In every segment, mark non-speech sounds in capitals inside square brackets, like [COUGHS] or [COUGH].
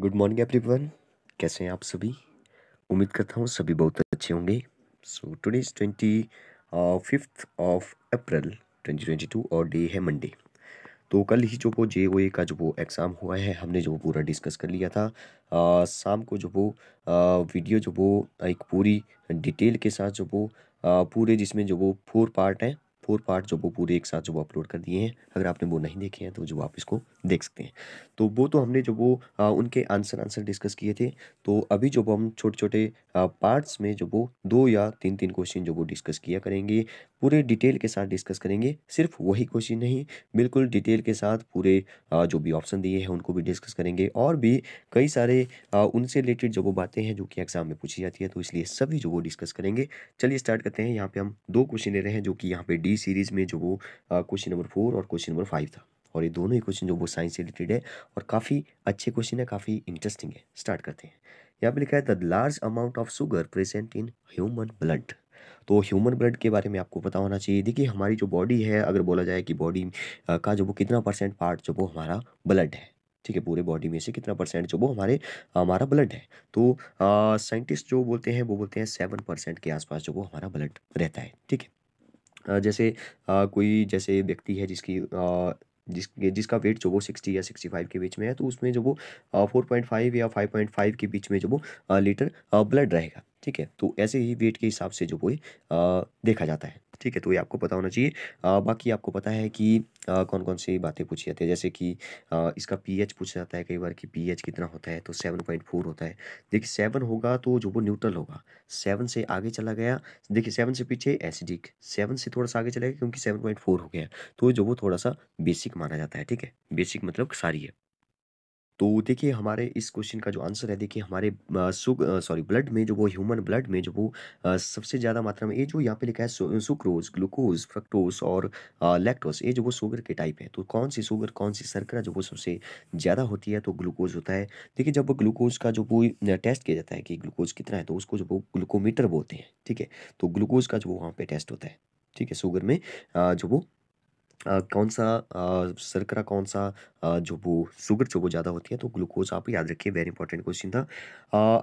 good morning everyone कैसे हैं आप सभी उम्मीद करता हूँ सभी बहुत अच्छे होंगे so today is twenty fifth of April twenty twenty two और डे है मंडे तो कल ही जो वो जे ओ ए का जो वो एग्ज़ाम हुआ है हमने जो पूरा डिस्कस कर लिया था uh, शाम को जो वो वीडियो uh, जो वो एक पूरी डिटेल के साथ जो वो uh, पूरे जिसमें जो वो फोर पार्ट हैं फोर पार्ट जो वो पूरे एक साथ जो वो अपलोड कर दिए हैं अगर आपने वो नहीं देखे हैं तो जो आप इसको देख सकते हैं तो वो तो हमने जो वो आ, उनके आंसर आंसर डिस्कस किए थे तो अभी जो हम छोटे छोटे पार्ट्स में जो वो दो या तीन तीन क्वेश्चन जो वो डिस्कस किया करेंगे पूरे डिटेल के साथ डिस्कस करेंगे सिर्फ वही क्वेश्चन नहीं बिल्कुल डिटेल के साथ पूरे आ, जो भी ऑप्शन दिए हैं उनको भी डिस्कस करेंगे और भी कई सारे आ, उनसे रिलेटेड जो वो बातें हैं जो कि एग्जाम में पूछी जाती है तो इसलिए सभी जो वो डिस्कस करेंगे चलिए स्टार्ट करते हैं यहाँ पर हम दो क्वेश्चन ले रहे हैं जो कि यहाँ पे डी सीरीज़ में जो वो क्वेश्चन नंबर फोर और क्वेश्चन नंबर फाइव था और ये दोनों ही क्वेश्चन जो वो साइंस से रिलेटेड है और काफ़ी अच्छे क्वेश्चन है काफ़ी इंटरेस्टिंग है स्टार्ट करते हैं यहाँ पे लिखा है the large amount of sugar present in human blood तो ह्यूमन ब्लड के बारे में आपको पता होना चाहिए देखिए हमारी जो बॉडी है अगर बोला जाए कि बॉडी का जो वो कितना परसेंट पार्ट जो वो हमारा ब्लड है ठीक है पूरे बॉडी में से कितना परसेंट जो वो हमारे हमारा ब्लड है तो साइंटिस्ट जो बोलते हैं वो बोलते हैं सेवन परसेंट के आसपास जो वो हमारा ब्लड रहता है ठीक है जैसे आ, कोई जैसे व्यक्ति है जिसकी आ, जिस जिसका वेट जो वो सिक्सटी या सिक्सटी फाइव के बीच में है तो उसमें जो वो फोर पॉइंट फाइव या फाइव पॉइंट फाइव के बीच में जो वो लीटर ब्लड रहेगा ठीक है तो ऐसे ही वेट के हिसाब से जो वो देखा जाता है ठीक है तो ये आपको पता होना चाहिए बाकी आपको पता है कि आ, कौन कौन सी बातें पूछी जाती है जैसे कि आ, इसका पीएच पूछा जाता है कई बार कि पीएच कितना होता है तो सेवन पॉइंट फोर होता है देखिए सेवन होगा तो जो वो न्यूट्रल होगा सेवन से आगे चला गया देखिए सेवन से पीछे एसिडिक सेवन से थोड़ा सा आगे चला गया क्योंकि सेवन पॉइंट फोर हो गया तो जो वो थोड़ा सा बेसिक माना जाता है ठीक है बेसिक मतलब सारी है तो देखिए हमारे इस क्वेश्चन का जो आंसर है देखिए हमारे सुग सॉरी ब्लड में जो वो ह्यूमन ब्लड में जो वो आ, सबसे ज़्यादा मात्रा में ये जो यहाँ पे लिखा है सुक्रोज ग्लूकोज फ्रक्टोज और लैक्टोज ये जो वो शुगर के टाइप है तो कौन सी शुगर कौन सी सरकरा जो वो सबसे ज़्यादा होती है तो ग्लूकोज होता है देखिए जब ग्लूकोज का जो वो टेस्ट किया जाता है कि ग्लूकोज कितना है तो उसको जो वो ग्लूकोमीटर बोलते हैं ठीक है तो ग्लूकोज का जो वहाँ पर टेस्ट होता है ठीक है शुगर में जो वो कौन सा सरकरा कौन सा जो वो शुगर जो वो ज़्यादा होती है तो ग्लूकोज आप याद रखिए वेरी इंपॉर्टेंट क्वेश्चन था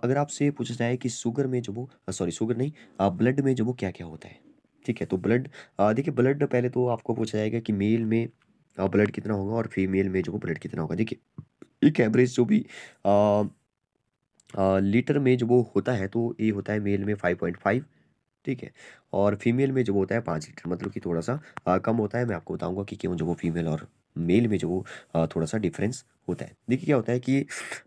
अगर आपसे पूछा जाए कि शुगर में जो वो सॉरी शुगर नहीं ब्लड में जो वो क्या क्या होता है ठीक है तो ब्लड देखिए ब्लड पहले तो आपको पूछा जाएगा कि मेल में ब्लड कितना होगा और फीमेल में जो वो ब्लड कितना होगा देखिए एक एवरेज जो भी आ, आ, लीटर में जो वो होता है तो ये होता है मेल में फाइव पॉइंट फाइव ठीक है और फीमेल में जो होता है पाँच लीटर मतलब कि थोड़ा सा आ, कम होता है मैं आपको बताऊंगा कि क्यों जो वो फीमेल और मेल में जो वो थोड़ा सा डिफरेंस होता है देखिए क्या होता है कि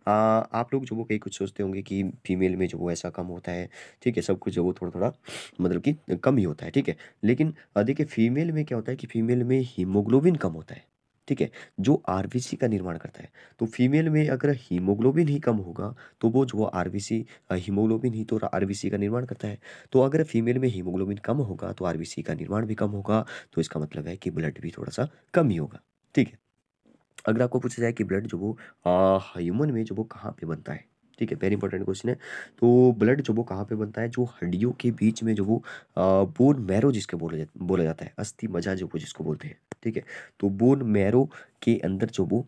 आ, आप लोग जो वो कई कुछ सोचते होंगे कि फीमेल में जो वो ऐसा कम होता है ठीक है सब कुछ जो वो थोड़ा थोड़ा मतलब कि कम ही होता है ठीक है लेकिन देखिए फीमेल में क्या होता है कि फीमेल में हीमोग्लोबिन कम होता है ठीक है जो आर का निर्माण करता है तो फीमेल में अगर हीमोग्लोबिन ही कम होगा तो वो जो आर हीमोग्लोबिन ही तो आर का निर्माण करता है तो अगर फीमेल में हीमोग्लोबिन कम होगा तो आर का निर्माण भी कम होगा तो इसका मतलब है कि ब्लड भी थोड़ा सा कम ही होगा ठीक है अगर आपको पूछा जाए कि ब्लड जो वो ह्यूमन में जो वो कहाँ पर बनता है ठीक है वेरी इंपॉर्टेंट क्वेश्चन है तो ब्लड जो वो कहाँ पे बनता है जो हड्डियों के बीच में जो वो बोन मैरो जिसके बोला जाता है अस्थि मजा जो वो जिसको बोलते हैं ठीक है तो बोन मैरो के अंदर जो वो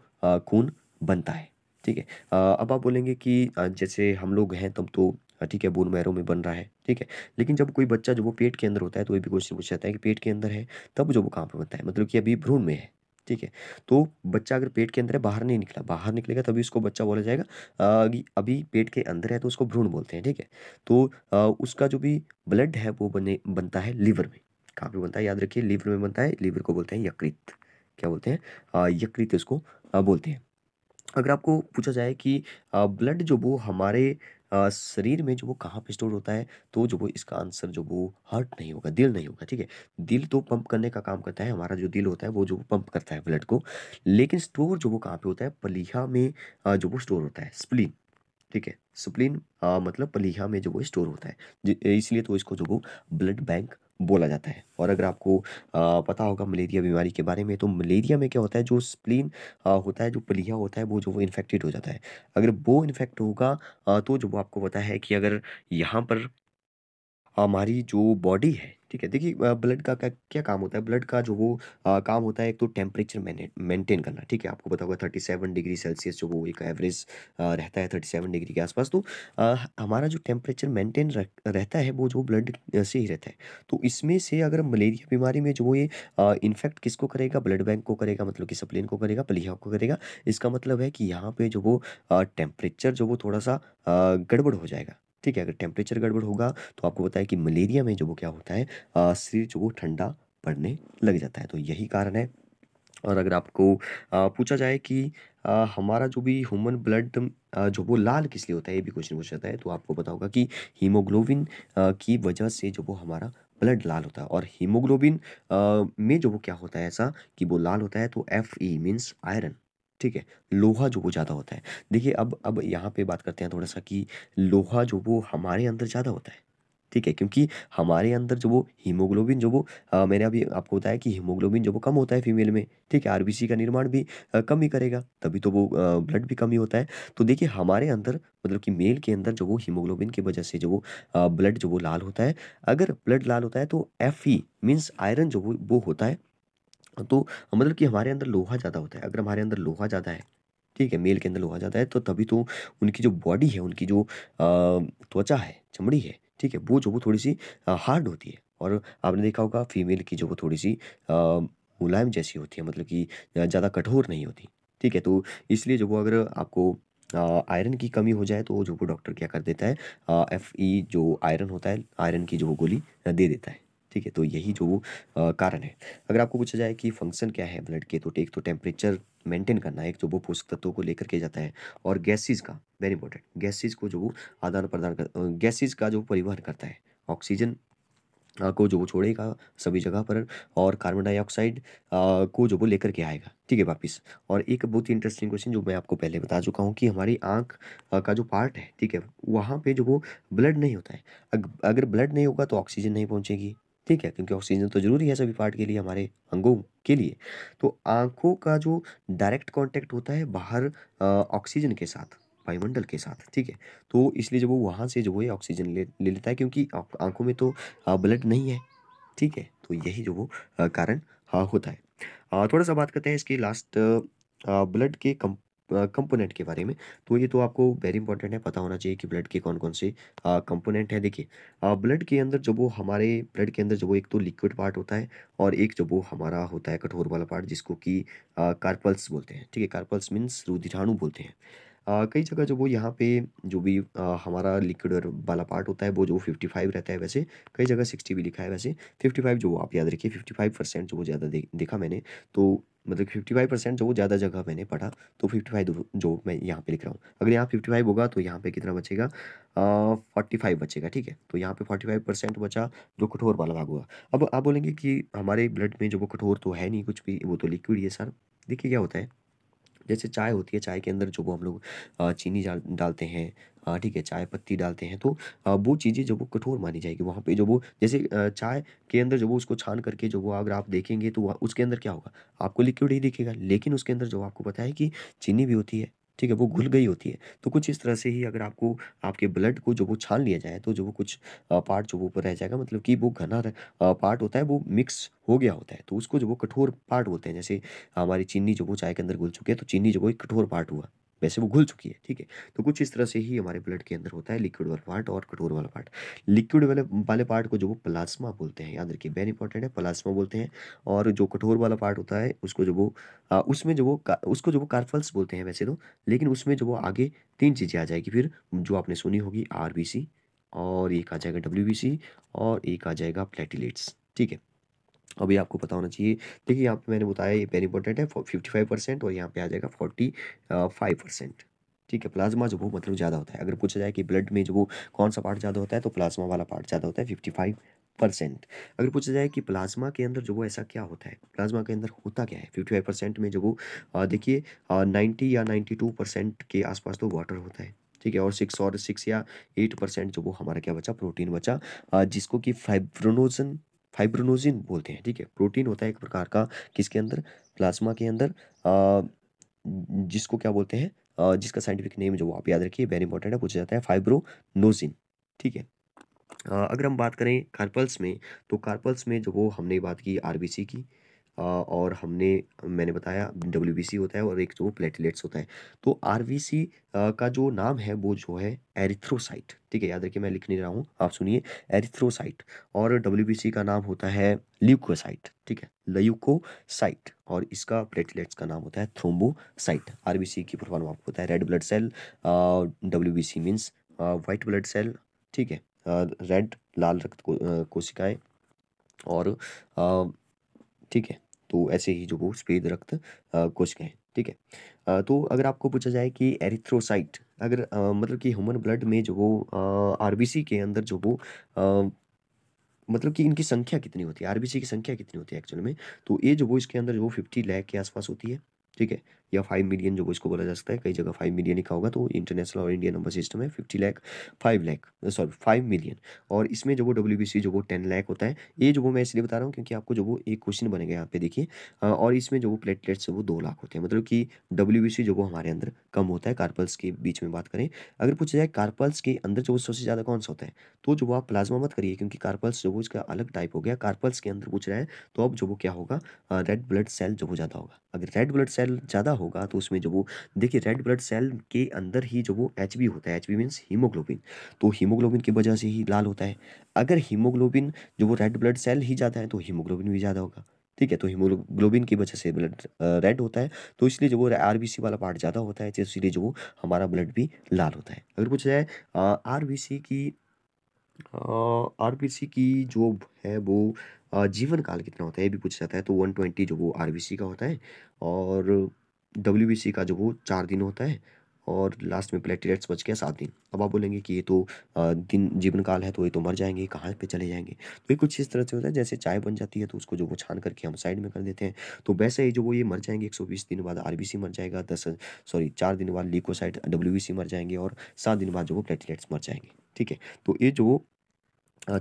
खून बनता है ठीक है अब आप बोलेंगे कि जैसे हम लोग हैं तब तो ठीक है बोन मैरो में बन रहा है ठीक है लेकिन जब कोई बच्चा जो वो पेट के अंदर होता है तो ये भी क्वेश्चन पूछा जाता है कि पेट के अंदर है तब जो वो कहाँ पर बनता है मतलब कि अभी भ्रूण में है ठीक है तो बच्चा अगर पेट के अंदर है बाहर नहीं निकला बाहर निकलेगा तभी उसको बच्चा बोला जाएगा अभी पेट के अंदर है तो उसको भ्रूण बोलते हैं ठीक है तो उसका जो भी ब्लड है वो बने बनता है लीवर में कहाँ पर बनता है याद रखिए लीवर में बनता है लीवर को बोलते हैं यकृत क्या बोलते हैं यकृत इसको बोलते हैं अगर आपको पूछा जाए कि ब्लड जो वो हमारे शरीर में जो वो कहाँ पे स्टोर होता है तो जो वो इसका आंसर जो वो हर्ट नहीं होगा दिल नहीं होगा ठीक है दिल तो पंप करने का काम करता है हमारा जो दिल होता है वो जो पंप करता है ब्लड को लेकिन स्टोर जो वो कहाँ पे होता है पलीहा में जो वो स्टोर होता है स्प्लीन ठीक है स्प्लीन मतलब पलीहा में जो वो स्टोर होता है इसलिए तो इसको जो वो ब्लड बैंक बोला जाता है और अगर आपको पता होगा मलेरिया बीमारी के बारे में तो मलेरिया में क्या होता है जो स्प्लीन होता है जो पलिया होता है वो जो वो इन्फेक्टेड हो जाता है अगर वो इन्फेक्ट होगा तो जो वो आपको पता है कि अगर यहाँ पर हमारी जो बॉडी है ठीक है देखिए ब्लड का क्या क्या काम होता है ब्लड का जो वो आ, काम होता है एक तो टेम्परेचर मेंटेन करना ठीक है आपको पता होगा थर्टी सेवन डिग्री सेल्सियस जो वो एक एवरेज रहता है थर्टी सेवन डिग्री के आसपास तो आ, हमारा जो टेम्परेचर मेंटेन रह, रहता है वो जो ब्लड से ही रहता है तो इसमें से अगर मलेरिया बीमारी में जो वो ये इन्फेक्ट किसको करेगा ब्लड बैंक को करेगा मतलब कि सप्लिन को करेगा पलिया को करेगा इसका मतलब है कि यहाँ पर जो वो टेम्परेचर जो वो थोड़ा सा गड़बड़ हो जाएगा ठीक है अगर टेम्परेचर गड़बड़ होगा तो आपको है कि मलेरिया में जो वो क्या होता है शरीर जो वो ठंडा पड़ने लग जाता है तो यही कारण है और अगर आपको पूछा जाए कि आ, हमारा जो भी ह्यूमन ब्लड जो वो लाल किस लिए होता है ये भी क्वेश्चन पूछा जाता है तो आपको पता होगा कि हीमोग्लोबिन की वजह से जो वो हमारा ब्लड लाल होता है और हीमोग्लोबिन में जो वो क्या होता है ऐसा कि वो लाल होता है तो एफ ई मीन्स आयरन ठीक है लोहा जो वो ज़्यादा होता है देखिए अब अब यहाँ पे बात करते हैं थोड़ा सा कि लोहा जो वो हमारे अंदर ज़्यादा होता है ठीक है क्योंकि हमारे अंदर जो वो हीमोग्लोबिन जो वो आ, मैंने अभी आपको बताया कि हीमोग्लोबिन जो वो कम होता है फीमेल में ठीक है आरबीसी का निर्माण भी आ, कम ही करेगा तभी तो वो आ, ब्लड भी कम ही होता है तो देखिए हमारे अंदर मतलब कि मेल के अंदर जो वो हीमोग्लोबिन की वजह से जो वो ब्लड जो वो लाल होता है अगर ब्लड लाल होता है तो एफ ई मीन्स आयरन जो वो वो होता है तो मतलब कि हमारे अंदर लोहा ज़्यादा होता है अगर हमारे अंदर लोहा ज़्यादा है ठीक है मेल के अंदर लोहा ज़्यादा है तो तभी तो उनकी जो बॉडी है उनकी जो त्वचा है चमड़ी है ठीक है वो जो वो थोड़ी सी हार्ड होती है और आपने देखा होगा फीमेल की जो वो थोड़ी सी मुलायम जैसी होती है मतलब कि ज़्यादा कठोर नहीं होती ठीक है तो इसलिए जो वो अगर आपको आयरन की कमी हो जाए तो जो वो डॉक्टर क्या कर देता है एफ ई e जो आयरन होता है आयरन की जो वो गोली दे देता है ठीक है तो यही जो कारण है अगर आपको पूछा जाए कि फंक्शन क्या है ब्लड के तो एक तो टेम्परेचर मेंटेन करना है एक जो वो पोषक तत्वों को लेकर के जाता है और गैसेज का वेरी इंपॉर्टेंट गैसेज को जो आदान प्रदान कर गैसेज का जो परिवहन करता है ऑक्सीजन को जो वो छोड़ेगा सभी जगह पर और कार्बन डाइऑक्साइड को जो वो लेकर के आएगा ठीक है वापिस और एक बहुत ही इंटरेस्टिंग क्वेश्चन जो मैं आपको पहले बता चुका हूँ कि हमारी आँख का जो पार्ट है ठीक है वहाँ पे जो वो ब्लड नहीं होता है अगर ब्लड नहीं होगा तो ऑक्सीजन नहीं पहुँचेगी ठीक है क्योंकि ऑक्सीजन तो ज़रूरी है सभी पार्ट के लिए हमारे अंगों के लिए तो आंखों का जो डायरेक्ट कॉन्टैक्ट होता है बाहर ऑक्सीजन के साथ वायुमंडल के साथ ठीक है तो इसलिए जब वो वहाँ से जो है ऑक्सीजन ले ले लेता है क्योंकि आंखों में तो ब्लड नहीं है ठीक है तो यही जो वो कारण हाँ, होता है थोड़ा सा बात करते हैं इसके लास्ट ब्लड के कम कंपोनेंट के बारे में तो ये तो आपको वेरी इंपॉर्टेंट है पता होना चाहिए कि ब्लड के कौन कौन से कंपोनेंट है देखिए ब्लड के अंदर जो वो हमारे ब्लड के अंदर जो वो एक तो लिक्विड पार्ट होता है और एक जो वो हमारा होता है कठोर वाला पार्ट जिसको कि कार्पल्स बोलते हैं ठीक है कार्पल्स मीन्स रुधिराणु बोलते हैं आ, कई जगह जो वो यहाँ पे जो भी आ, हमारा लिक्विड वाला पार्ट होता है वो जो फिफ्टी फाइव रहता है वैसे कई जगह सिक्सटी भी लिखा है वैसे फिफ्टी फाइव जो आप याद रखिए फिफ्टी फाइव परसेंट जो वो ज़्यादा दे, देखा मैंने तो मतलब फिफ्टी फाइव परसेंट जो ज़्यादा जगह मैंने पढ़ा तो फिफ्टी फाइव जो मैं यहाँ पे लिख रहा हूँ अगर यहाँ फिफ्टी फाइव होगा तो यहाँ पे कितना बचेगा फोर्टी फाइव बचेगा ठीक है तो यहाँ पे फोर्टी फाइव परसेंट बचा जो कठोर वाला भाग हुआ अब आप बोलेंगे कि हमारे ब्लड में जो वो कठोर तो है नहीं कुछ भी वो तो लिक्विड है सर देखिए क्या होता है जैसे चाय होती है चाय के अंदर जो वो हम लोग चीनी डालते हैं ठीक है चाय पत्ती डालते हैं तो वो चीज़ें जो वो कठोर मानी जाएगी वहाँ पे जो वो जैसे चाय के अंदर जो वो उसको छान करके जो वो अगर आप देखेंगे तो उसके अंदर क्या होगा आपको लिक्विड ही दिखेगा लेकिन उसके अंदर जो आपको पता है कि चीनी भी होती है ठीक है वो घुल गई होती है तो कुछ इस तरह से ही अगर आपको आपके ब्लड को जो वो छान लिया जाए तो जो वो कुछ पार्ट जो वो ऊपर रह जाएगा मतलब कि वो घना पार्ट होता है वो मिक्स हो गया होता है तो उसको जो वो कठोर पार्ट बोलते हैं जैसे हमारी चीनी जो वो चाय के अंदर घुल चुकी है तो चीनी जो वो एक कठोर पार्ट हुआ वैसे वो घुल चुकी है ठीक है तो कुछ इस तरह से ही हमारे ब्लड के अंदर होता है लिक्विड वाला पार्ट और कठोर वाला पार्ट लिक्विड वाले वाले पार्ट को जो वो प्लाज्मा बोलते हैं याद रखिए वेरी इंपॉर्टेंट है प्लाज्मा बोलते हैं और जो कठोर वाला पार्ट होता है उसको जो वो आ, उसमें जो वो उसको जो वो कार्फल्स बोलते हैं वैसे तो लेकिन उसमें जो वो आगे तीन चीज़ें आ जाएगी फिर जो आपने सुनी होगी आर और एक आ जाएगा डब्ल्यू और एक आ जाएगा प्लेटिलेट्स ठीक है अभी आपको पता होना चाहिए देखिए यहाँ पे मैंने बताया ये वेरी इंपॉर्टेंट है फिफ्टी फाइव परसेंट और यहाँ पे आ जाएगा फोर्टी फाइव परसेंट ठीक है प्लाज्मा जो वो मतलब ज़्यादा होता है अगर पूछा जाए कि ब्लड में जो वो कौन सा पार्ट ज़्यादा होता है तो प्लाज्मा वाला पार्ट ज़्यादा होता है फिफ्टी फाइव परसेंट अगर पूछा जाए कि प्लाज्मा के अंदर जो वो ऐसा क्या होता है प्लाज्मा के अंदर होता क्या है फिफ्टी फाइव परसेंट में जो वो देखिए नाइन्टी या नाइन्टी टू परसेंट के आसपास तो वाटर होता है ठीक है और सिक्स और सिक्स या एट परसेंट जो वो हमारा क्या बचा प्रोटीन बचा जिसको कि फाइब्रोनोजन फाइब्रोनोजिन बोलते हैं ठीक है प्रोटीन होता है एक प्रकार का किसके अंदर प्लाज्मा के अंदर जिसको क्या बोलते हैं जिसका साइंटिफिक नेम जो आप याद रखिए वेरी इंपॉर्टेंट है पूछा जाता है फाइब्रोनोजिन ठीक है अगर हम बात करें कार्पल्स में तो कार्पल्स में जो वो हमने बात की आरबीसी की और हमने मैंने बताया डब्ल्यू होता है और एक जो प्लेटलेट्स होता है तो आर का जो नाम है वो जो है एरिथ्रोसाइट ठीक है याद रखिए मैं लिख नहीं रहा हूँ आप सुनिए एरिथ्रोसाइट और डब्ल्यू का नाम होता है ल्यूकोसाइट ठीक है ल्यूकोसाइट और इसका प्लेटलेट्स का नाम होता है थ्रोम्बोसाइट आर की फुल फॉर्म आपको होता है red blood cell W B C means white blood cell ठीक है रेड लाल रक्त को, कोशिकाएं और ठीक है तो ऐसे ही जो वो सफ़ेद रक्त कोशिकाएं हैं ठीक है तो अगर आपको पूछा जाए कि एरिथ्रोसाइट अगर मतलब कि ह्यूमन ब्लड में जो वो आरबीसी के अंदर जो वो मतलब कि इनकी संख्या कितनी होती है आरबीसी की संख्या कितनी होती है एक्चुअल में तो ये जो वो इसके अंदर जो वो फिफ्टी लैख के आसपास होती है ठीक है या फाइव मिलियन जो इसको बोला जा सकता है कई जगह फाइव मिलियन लिखा होगा तो इंटरनेशनल और इंडिया नंबर सिस्टम है fifty lakh five lakh sorry five million और इसमें जो वो डब्ल्यू जो वो टेन लैख होता है ये जो वो मैं इसलिए बता रहा हूँ क्योंकि आपको जो वो एक क्वेश्चन बनेगा यहाँ पे देखिए और इसमें जो वो प्लेटलेट्स वो दो लाख होते हैं मतलब कि डब्ल्यू जो वो हमारे अंदर कम होता है कार्पल्स के बीच में बात करें अगर पूछा जाए कार्पल्स के अंदर जो सबसे ज़्यादा कौन सा होता है तो जो आप प्लाज्मा मत करिए क्योंकि कार्पल्स जो वो इसका अलग टाइप हो गया कार्पल्स के अंदर पूछ रहा है तो अब जो वो क्या होगा रेड ब्लड सेल जो वो ज़्यादा होगा अगर रेड ब्लड सेल सेल ज़्यादा होगा तो उसमें जो वो देखिए रेड ब्लड सेल के अंदर ही जो वो एच होता है एच बी मीन्स हीमोग्लोबिन तो हीमोग्लोबिन की वजह से ही लाल होता है अगर हीमोग्लोबिन जो वो रेड ब्लड सेल ही ज़्यादा है तो हीमोग्लोबिन भी ज़्यादा होगा ठीक है तो हीमोग्लोबिन की वजह से ब्लड रेड होता है तो इसलिए जो वो आर वाला पार्ट ज़्यादा होता है तो इसलिए जो वो हमारा ब्लड भी लाल होता है अगर पूछा जाए आर की आर की जो है वो जीवन काल कितना होता है ये भी पूछा जाता है तो वन ट्वेंटी जो वो आर का होता है और डब्ल्यू का जो वो चार दिन होता है और लास्ट में प्लेटलेट्स बच गया सात दिन अब आप बोलेंगे कि ये तो दिन जीवन काल है तो ये तो मर जाएंगे कहाँ पे चले जाएंगे तो ये कुछ इस तरह से होता है जैसे चाय बन जाती है तो उसको जो वो छान करके हम साइड में कर देते हैं तो वैसे ही जो वो ये मर जाएंगे एक सौ बीस दिन बाद आर मर जाएगा दस सॉरी चार दिन बाद लीकोसाइड डब्ल्यू मर जाएंगे और सात दिन बाद जो वो प्लेटलेट्स मर जाएंगे ठीक है तो ये जो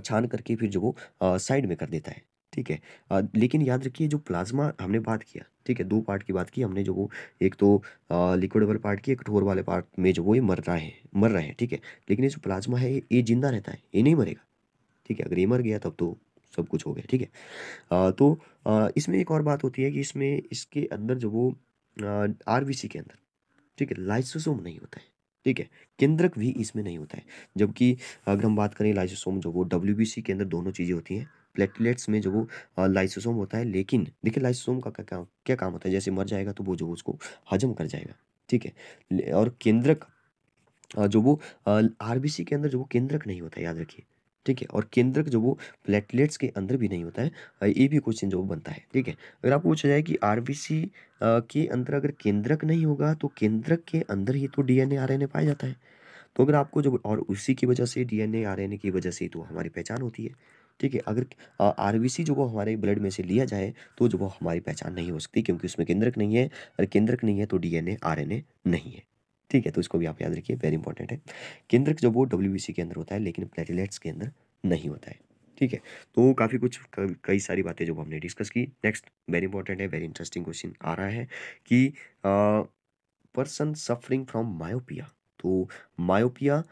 छान करके फिर जो वो साइड में कर देता है ठीक है लेकिन याद रखिए जो प्लाज्मा हमने बात किया ठीक है दो पार्ट की बात की हमने जो वो एक तो लिक्विड वाले पार्ट की एक ठोर वाले पार्ट में जो वो ये मर रहा है मर रहे हैं ठीक है लेकिन ये जो प्लाज्मा है ये जिंदा रहता है ये नहीं मरेगा ठीक है अगर ये मर गया तब तो सब कुछ हो गया ठीक है तो इसमें एक और बात होती है कि इसमें इसके अंदर जो वो आर के अंदर ठीक है लाइसोसोम नहीं होता है ठीक है केंद्रक भी इसमें नहीं होता है जबकि अगर हम बात करें लाइसोसोम जो वो डब्ल्यू के अंदर दोनों चीज़ें होती हैं प्लेटलेट्स में जो वो लाइसोसोम होता है लेकिन देखिए लाइसोसोम का क्या काम क्या काम होता है जैसे मर जाएगा तो वो जो उसको हजम कर जाएगा ठीक है और केंद्रक जो वो आरबीसी के अंदर जो वो केंद्रक नहीं होता याद रखिए ठीक है और केंद्रक जो वो प्लेटलेट्स के अंदर भी नहीं होता है ये भी क्वेश्चन जो बनता है ठीक है अगर आप पूछा जाए कि आर के अंदर अगर केंद्रक नहीं होगा तो केंद्रक के अंदर ही तो डी एन पाया जाता है तो अगर आपको जो और उसी की वजह से डी एन ए की वजह से तो हमारी पहचान होती है ठीक है अगर आर जो वो हमारे ब्लड में से लिया जाए तो जो वो हमारी पहचान नहीं हो सकती क्योंकि उसमें केंद्रक नहीं है अगर केंद्रक नहीं है तो डी एन नहीं है ठीक है तो इसको भी आप याद रखिए वेरी इंपॉर्टेंट है केंद्रक जो वो डब्ल्यू के अंदर होता है लेकिन प्लेटलेट्स के अंदर नहीं होता है ठीक है तो काफ़ी कुछ कई सारी बातें जो हमने डिस्कस की नेक्स्ट वेरी इंपॉर्टेंट है वेरी इंटरेस्टिंग क्वेश्चन आ रहा है कि पर्सन सफरिंग फ्रॉम मायोपिया तो myopia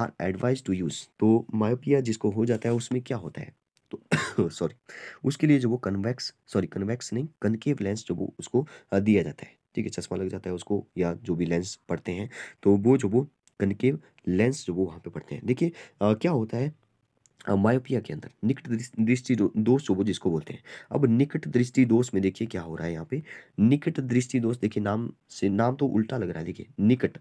are advised to use तो मायोपिया जिसको हो जाता है उसमें क्या होता है तो सॉरी [COUGHS] उसके लिए जो वो कन्वेक्स सॉरी कन्वेक्स नहीं कनकेव लेंस जो वो उसको दिया जाता है ठीक है चश्मा लग जाता है उसको या जो भी लेंस पड़ते हैं तो वो जो वो कनकेव लेंस जो वो वहाँ पर पड़ते हैं देखिए क्या होता है मायोपिया के अंदर निकट दृष्टि दोष जो वो जिसको बोलते हैं अब निकट दृष्टि दोष में देखिए क्या हो रहा है यहाँ पे निकट दृष्टि दोष देखिए नाम से नाम तो उल्टा लग रहा है देखिए निकट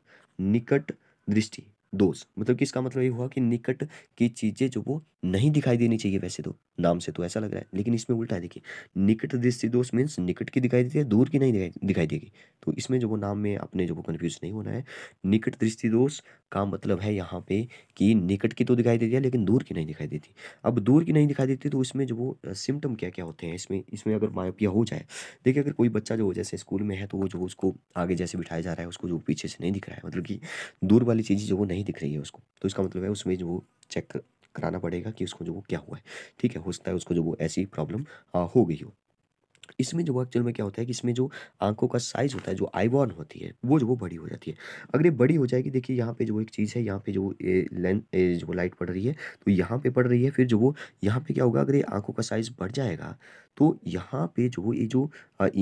निकट दृष्टि दोष मतलब कि इसका मतलब ये हुआ कि निकट की चीज़ें जो वो नहीं दिखाई देनी चाहिए वैसे तो नाम से तो ऐसा लग रहा है लेकिन इसमें उल्टा है देखिए निकट दृष्टि दोष मीन्स निकट की दिखाई देती है दूर की नहीं दिखाई दिखाई देगी तो इसमें जो वो नाम में अपने जो वो कन्फ्यूज नहीं होना है निकट दृष्टि दोष का मतलब है यहाँ पे कि निकट की तो दिखाई देती है लेकिन दूर की नहीं दिखाई देती अब दूर की नहीं दिखाई देती तो इसमें जो वो सिम्टम क्या क्या होते हैं इसमें इसमें अगर मायोपिया हो जाए देखिए अगर कोई बच्चा जो जैसे स्कूल में है तो वो जो उसको आगे जैसे बिठाया जा रहा है उसको जो पीछे से नहीं दिख रहा है मतलब कि दूर वाली चीज़ जो वो नहीं दिख रही है उसको तो इसका मतलब है उसमें जो चेक कराना पड़ेगा कि उसको जो वो क्या हुआ है ठीक है हो सकता है उसको जो वो ऐसी प्रॉब्लम हो गई हो इसमें जो एक्चुअल में क्या होता है कि इसमें जो आंखों का साइज होता है जो आई वॉन होती है वो जो वो बड़ी हो जाती है अगर ये बड़ी हो जाएगी देखिए यहाँ पे जो एक चीज़ है यहाँ पे जो लेंथ जो लाइट पड़ रही है तो यहाँ पे पड़ रही है फिर जो वो यहाँ पे क्या होगा अगर ये आंखों का साइज बढ़ जाएगा तो यहाँ पे जो ये जो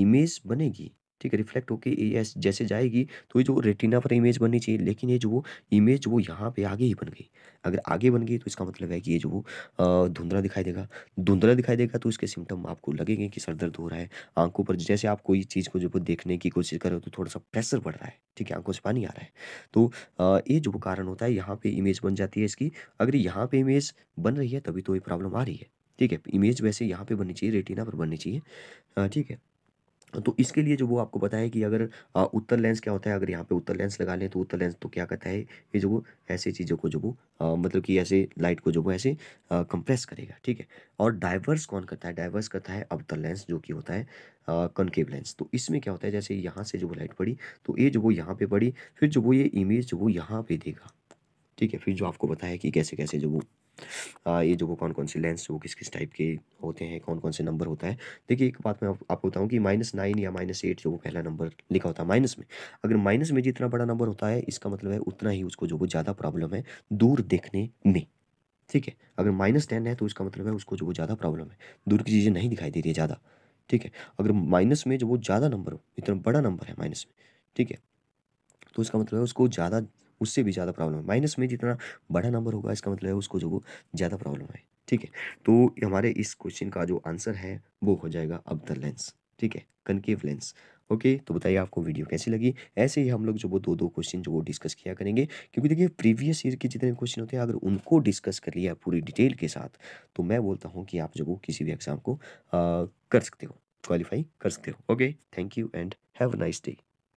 इमेज बनेगी ठीक है रिफ्लेक्ट होके एस जैसे जाएगी तो ये जो रेटिना पर इमेज बननी चाहिए लेकिन ये जो इमेज वो यहाँ पे आगे ही बन गई अगर आगे बन गई तो इसका मतलब है कि ये जो वो धुंधला दिखाई देगा धुंधला दिखाई देगा तो इसके सिम्टम आपको लगेंगे कि सर दर्द हो रहा है आंखों पर जैसे आप कोई चीज़ को जब देखने की कोशिश करें तो थोड़ा सा प्रेशर बढ़ रहा है ठीक है आंखों से पानी आ रहा है तो ये जो कारण होता है यहाँ पर इमेज बन जाती है इसकी अगर यहाँ पर इमेज बन रही है तभी तो ये प्रॉब्लम आ रही है ठीक है इमेज वैसे यहाँ पर बननी चाहिए रेटिना पर बननी चाहिए ठीक है तो इसके लिए जो वो आपको बताया कि अगर उत्तर लेंस क्या होता है अगर यहाँ पे उत्तर लेंस लगा लें तो उत्तर लेंस तो क्या कहता है कि जो वो ऐसे चीज़ों को जो वो मतलब कि ऐसे लाइट को जो वो ऐसे कंप्रेस करेगा ठीक है और डाइवर्स कौन करता है डाइवर्स करता है अवतर लेंस जो कि होता है कनकेव लेंस तो इसमें क्या होता है जैसे यहाँ से जो वो लाइट पड़ी तो ये जो वो यहाँ पर पड़ी फिर जो वो ये इमेज जो वो यहाँ पर देगा ठीक है फिर जो आपको बताया कि कैसे कैसे जो वो आ, ये जो वो कौन कौन से लेंस वो किस किस टाइप के होते हैं कौन कौन से नंबर होता है देखिए एक बात मैं आप, आपको बताऊँ कि माइनस नाइन या माइनस एट जो वो पहला नंबर लिखा होता है माइनस में अगर माइनस में जितना बड़ा नंबर होता है इसका मतलब है उतना ही उसको जो वो ज़्यादा प्रॉब्लम है दूर देखने में ठीक है अगर माइनस टेन है तो इसका मतलब है उसको जो वो ज़्यादा प्रॉब्लम है दूर की चीज़ें नहीं दिखाई दे रही है ज़्यादा ठीक है अगर माइनस में जो वो ज़्यादा नंबर हो इतना बड़ा नंबर है माइनस में ठीक है तो इसका मतलब है उसको ज़्यादा उससे भी ज़्यादा प्रॉब्लम है माइनस में जितना बड़ा नंबर होगा इसका मतलब है उसको जो वो ज़्यादा प्रॉब्लम है ठीक है तो हमारे इस क्वेश्चन का जो आंसर है वो हो जाएगा अब द लेंस ठीक है कनकेव लेंस ओके तो बताइए आपको वीडियो कैसी लगी ऐसे ही हम लोग जो वो दो दो क्वेश्चन जो वो डिस्कस किया करेंगे क्योंकि देखिए प्रीवियस ईयर के जितने क्वेश्चन होते हैं अगर उनको डिस्कस कर लिया पूरी डिटेल के साथ तो मैं बोलता हूँ कि आप जो वो किसी भी एग्जाम को आ, कर सकते हो क्वालिफाई कर सकते हो okay thank you and have nice day